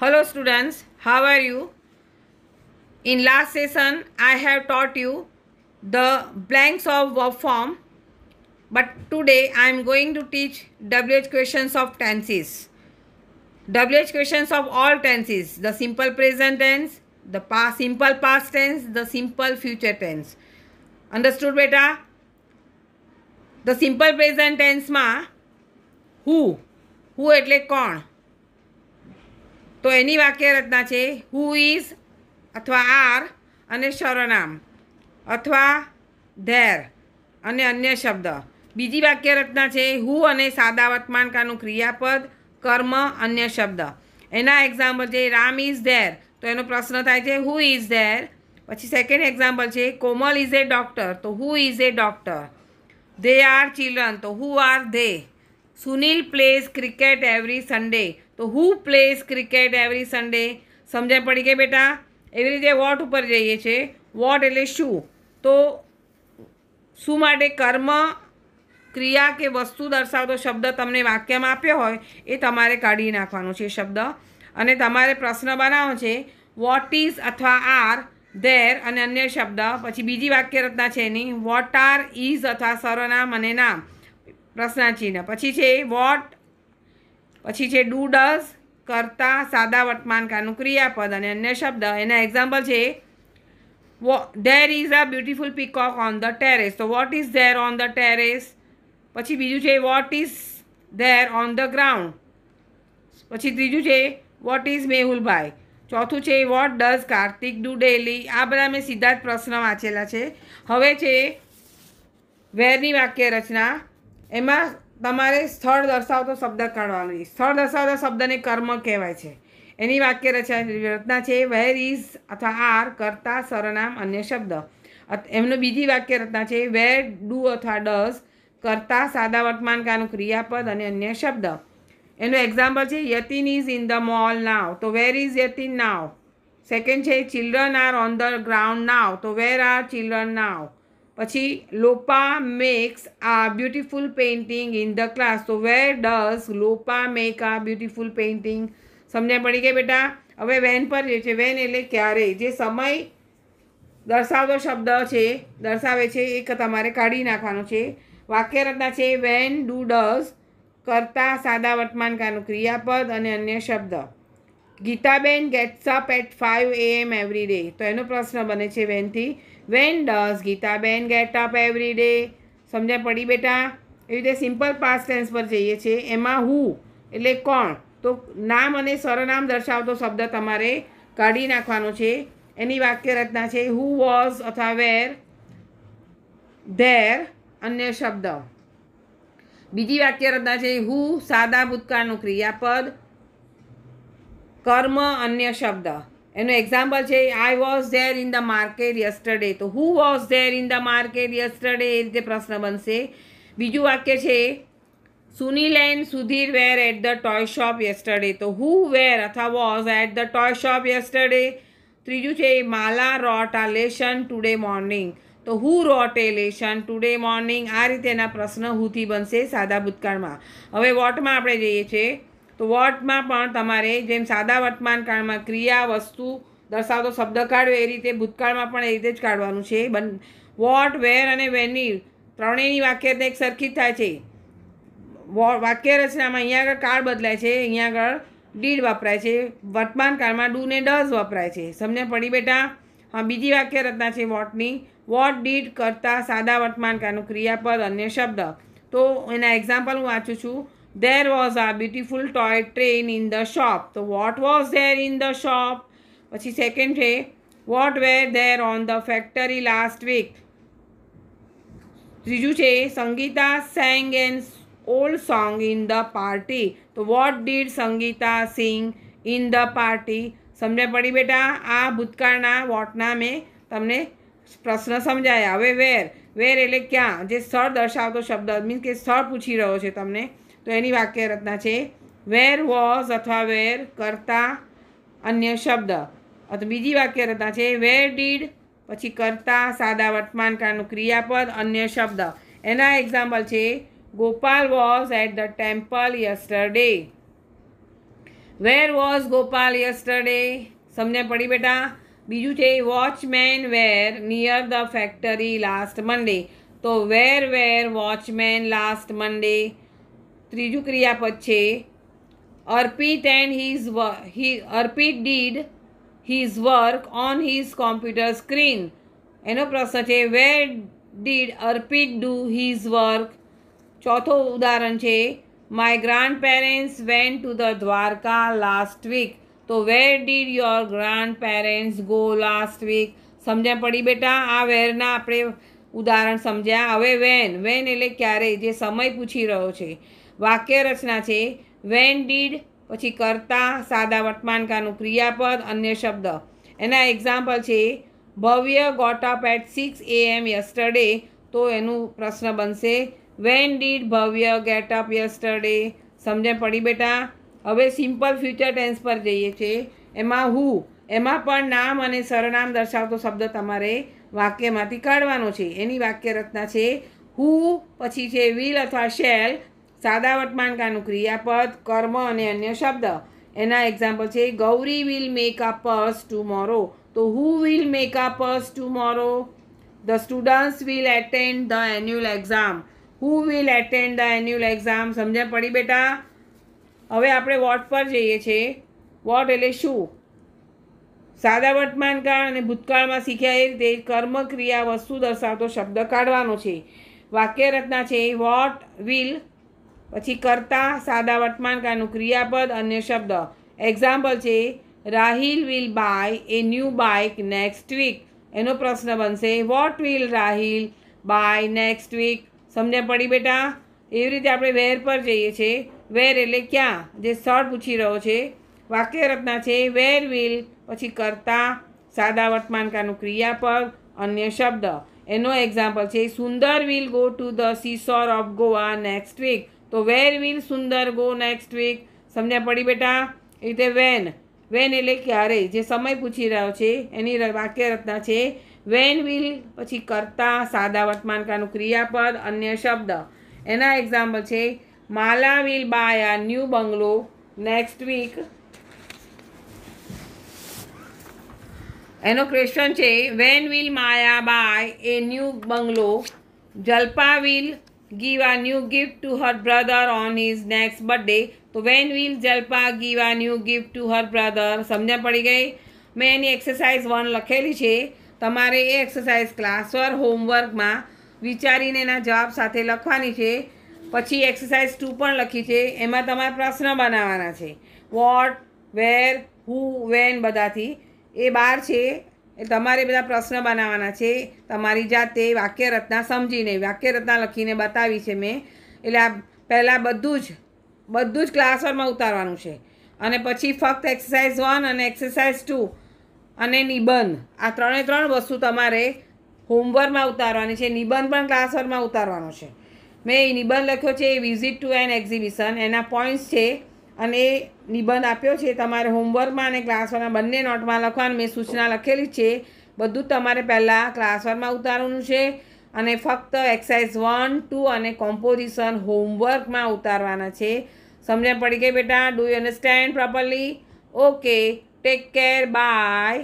Hello students, how are you? In last session, I have taught you the blanks of verb form. But today, I am going to teach WH questions of tenses. WH questions of all tenses. The simple present tense, the past, simple past tense, the simple future tense. Understood beta? The simple present tense માં who, who એટલે કોણ તો એની વાક્ય રચના છે who is અથવા R અને શરણામ અથવા there અને અન્ય શબ્દ બીજી વાક્ય રચના છે હુ અને સાદા વર્તમાનકાનું ક્રિયાપદ કર્મ અન્ય શબ્દ એના એક્ઝામ્પલ છે રામ ઇઝ ધેર તો એનો પ્રશ્ન થાય છે હુ ઇઝ ધેર પછી સેકન્ડ એક્ઝામ્પલ છે કોમલ ઇઝ એ ડૉક્ટર તો who is a doctor they are children તો who are they Sunil plays cricket every Sunday તો who plays cricket every Sunday સમજણ પડી કે બેટા એવી રીતે વોટ ઉપર જઈએ છીએ વોટ એટલે શું તો શું માટે કર્મ ક્રિયા કે વસ્તુ દર્શાવતો શબ્દ તમને વાક્યમાં આપ્યો હોય એ તમારે કાઢી નાખવાનો છે શબ્દ અને તમારે પ્રશ્ન બનાવવો છે વોટ ઇઝ અથવા આર ધેર અને અન્ય શબ્દ પછી બીજી વાક્ય રચના છે એની વોટ આર ઇઝ અથવા સર્વનામ અને નામ પ્રશ્નાચિહ્ન પછી છે વોટ પછી છે ડુ ડસ કરતા સાદા વર્તમાનકાનું ક્રિયાપદ અને અન્ય શબ્દ એના એક્ઝામ્પલ છે વો there is a beautiful peacock on the terrace તો what is there on the terrace પછી બીજું છે what is there on the ground પછી ત્રીજું છે વોટ ઇઝ મેહુલભાઈ ચોથું છે what does Kartik do daily આ બધા મેં સીધા જ પ્રશ્ન વાંચેલા છે હવે છે વેરની વાક્ય રચના એમાં તમારે સ્થળ દર્શાવતો શબ્દ કાઢવાનો સ્થળ દર્શાવતા શબ્દને કર્મ કહેવાય છે એની વાક્ય રચના રચના છે વેર ઇઝ અથવા આર કરતા સરનામ અન્ય શબ્દ એમનું બીજી વાક્ય રચના છે વેર ડુ અથવા ડઝ કરતા સાદા વર્તમાનકાનું ક્રિયાપદ અને અન્ય શબ્દ એનું એક્ઝામ્પલ છે Yatin is in the mall now તો where is Yatin now second છે children are on the ground now તો વેર આર ચિલ્ડ્રન નાવ પછી Lopa makes a beautiful painting in the class તો where does Lopa make a beautiful painting સમજ્યા પડી ગઈ બેટા હવે વેન પર જે છે વેન એટલે ક્યારે જે સમય દર્શાવતો શબ્દ છે દર્શાવે છે એ તમારે કાઢી નાખવાનો છે વાક્ય રચના છે વેન ડુ ડઝ કરતા સાદા વર્તમાનકાનું ક્રિયાપદ અને અન્ય શબ્દ ગીતાબેન gets up at five AM every day તો એનો પ્રશ્ન બને છે વેનથી વેન ડઝ ગીતાબેન ગેટ અપ એવરી ડે સમજ્યા પડી બેટા એવી રીતે સિમ્પલ પાસ્ટ ટેન્સ પર જઈએ છીએ એમાં હુ એટલે કોણ તો નામ અને સરનામ દર્શાવતો શબ્દ તમારે કાઢી નાખવાનો છે એની વાક્ય રચના છે હુ વોઝ અથવા વેર ધેર અન્ય શબ્દ બીજી વાક્ય રચના છે હુ સાદા ભૂતકાળનું ક્રિયાપદ કર્મ અન્ય શબ્દ એનું એક્ઝામ્પલ છે I was there in the market yesterday તો who was there in the market yesterday એ રીતે પ્રશ્ન બનશે બીજું વાક્ય છે Sunil and Sudhir were at the toy shop yesterday તો હુ વેર અથવા was at the toy shop yesterday ત્રીજું છે Mala wrote a lesson today morning તો who wrote a lesson today morning આ રીતેના પ્રશ્ન હુથી બનશે સાદા ભૂતકાળમાં હવે વોટમાં આપણે જઈએ છીએ તો વટમાં પણ તમારે જેમ સાદા વર્તમાનકાળમાં ક્રિયા વસ્તુ દર્શાવતો શબ્દ કાઢ્યો એ રીતે ભૂતકાળમાં પણ એ રીતે જ કાઢવાનું છે બન વોટ વેર અને વેની ત્રણેયની વાક્યતા એક સરખી થાય છે વાક્ય રચનામાં અહીંયા આગળ કાળ બદલાય છે અહીંયા આગળ ડીડ વપરાય છે વર્તમાન કાળમાં ડુ ને ડઝ વપરાય છે સમજણ પડી બેટા હા બીજી વાક્ય રચના છે વોટની વોટ ડીડ કરતાં સાદા વર્તમાન કાળનું ક્રિયાપદ અન્ય શબ્દ તો એના એક્ઝામ્પલ હું વાંચું છું There was a beautiful toy train in the shop. So what was there in the shop? પછી સેકન્ડ છે what were there on the factory last week ત્રીજું છે Sangita sang and old song in the party તો what did Sangita sing in the party સમજે પડી બેટા આ ભૂતકાળના વોટના મેં તમને પ્રશ્ન સમજાયા હવે વેર વેર એટલે ક્યાં જે સ્થળ દર્શાવતો શબ્દ મીન્સ કે સ્થળ પૂછી રહ્યો છે તમને તો એની વાક્ય રચના છે વેર વોઝ અથવા વેર કરતા અન્ય શબ્દ અથવા બીજી વાક્ય રચના છે વેર ડીડ પછી કરતા સાદા વર્તમાનકાળનું ક્રિયાપદ અન્ય શબ્દ એના એક્ઝામ્પલ છે Gopal was at the temple yesterday where was Gopal yesterday સમજણ પડી બેટા બીજું છે watchman were near the factory last Monday તો where were watchman last Monday ત્રીજું ક્રિયાપદ છે Arpit and his he Arpit did his work on his computer screen એનો પ્રશ્ન છે where did Arpit do his work ચોથો ઉદાહરણ છે my grandparents went to the Dwarka last week તો where did your grandparents go last week સમજ્યા પડી બેટા આ વેરના આપણે ઉદાહરણ સમજ્યા હવે વેન વેન એટલે ક્યારે જે સમય પૂછી રહ્યો છે વાક્ય રચના છે વેન ડીડ પછી કરતા સાદા વર્તમાનકાનું ક્રિયાપદ અન્ય શબ્દ એના એક્ઝામ્પલ છે Bhavya got up at six A M yesterday તો એનું પ્રશ્ન બનશે when did Bhavya get up yesterday સમજે પડી બેટા હવે સિમ્પલ ફ્યુચર ટેન્સ પર જઈએ છીએ એમાં હુ એમાં પણ નામ અને સરનામ દર્શાવતો શબ્દ તમારે વાક્યમાંથી કાઢવાનો છે એની વાક્ય રચના છે હુ પછી છે વિલ અથવા શેલ સાદા વર્તમાનકાનું ક્રિયાપદ કર્મ અને અન્ય શબ્દ એના એક્ઝામ્પલ છે Gauri will make up us tomorrow તો who will make up us tomorrow the students will attend the annual exam who will attend the annual exam સમજ્યા પડી બેટા હવે આપણે વોટ પર જઈએ છીએ વોટ એટલે શું સાદા વર્તમાનકાળ અને ભૂતકાળમાં શીખ્યા એ રીતે કર્મ ક્રિયા વસ્તુ દર્શાવતો શબ્દ કાઢવાનો છે વાક્ય રચના છે વોટ વિલ પછી કર્તા સાદા વર્તમાનકાળનું ક્રિયાપદ અન્ય શબ્દ એક્ઝામ્પલ છે Rahil will buy a new bike next week એનો પ્રશ્ન બનશે what will Rahil buy next week સમજ્યા પડી બેટા એવી રીતે આપણે વેર પર જઈએ છીએ વેર એટલે ક્યાં જે સ્થળ પૂછી રહ્યો છે વાક્ય રચના છે વેર વિલ પછી કર્તા સાદા વર્તમાનકાળનું ક્રિયાપદ અન્ય શબ્દ એનો એક્ઝામ્પલ છે Sundar will go to the sea shore of Goa next week તો where will Sundar go next week સમજ્યા પડી બેટા એ રીતે વેન વેન એટલે ક્યારે જે સમય પૂછી રહ્યો છે એની વાક્ય રચના છે વેન વિલ પછી કરતા સાદા વર્તમાનકાનું ક્રિયાપદ અન્ય શબ્દ એના એક્ઝામ્પલ છે Mala will buy a new bungalow next week એનો ક્વેશ્ચન છે when will Maya buy a new bungalow Jalpa will give a new gift to her brother on his next birthday તો when will Jalpa give a new gift to her brother સમજણ પડી ગઈ મેં એની exercise one લખેલી છે તમારે એ એક્સરસાઇઝ ક્લાસ પર હોમવર્કમાં વિચારીને એના જવાબ સાથે લખવાની છે પછી એક્સરસાઇઝ ટુ પણ લખી છે એમાં તમારે પ્રશ્ન બનાવવાના છે વોટ વેર હુ વેન બધાથી એ બાર છે એ તમારે બધા પ્રશ્ન બનાવવાના છે તમારી જાતે વાક્ય રચના સમજીને વાક્ય રચના લખીને બતાવી છે મેં એટલે આ પહેલાં બધું જ બધું જ ક્લાસ ઉતારવાનું છે અને પછી ફક્ત એક્સરસાઇઝ વન અને એક્સરસાઇઝ ટુ અને નિબંધ આ ત્રણે ત્રણ વસ્તુ તમારે હોમવર્કમાં ઉતારવાની છે નિબંધ પણ ક્લાસ વનમાં ઉતારવાનો છે મેં એ નિબંધ લખ્યો છે a visit to an exhibition એના પોઈન્ટ્સ છે અને નિબંધ આપ્યો છે તમારે હોમવર્કમાં અને ક્લાસવાના બંને નોટમાં લખવાનું મેં સૂચના લખેલી છે બધું તમારે પહેલાં ક્લાસવારમાં ઉતારવાનું છે અને ફક્ત એક્સાઇઝ વન ટુ અને કોમ્પોઝિશન હોમવર્કમાં ઉતારવાના છે સમજણ પડી ગઈ બેટા do you understand properly okay take care by